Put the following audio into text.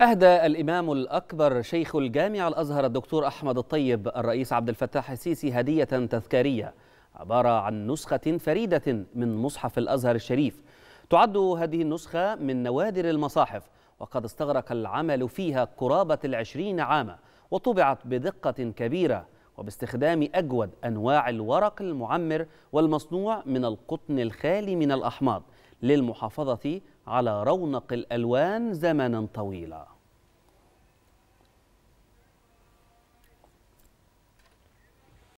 أهدى الإمام الأكبر شيخ الجامع الأزهر الدكتور أحمد الطيب الرئيس عبد الفتاح السيسي هدية تذكارية عبارة عن نسخة فريدة من مصحف الأزهر الشريف تعد هذه النسخة من نوادر المصاحف وقد استغرق العمل فيها قرابة العشرين عاما وطبعت بدقة كبيرة وباستخدام أجود أنواع الورق المعمر والمصنوع من القطن الخالي من الأحماض للمحافظة على رونق الألوان زمنا طويلا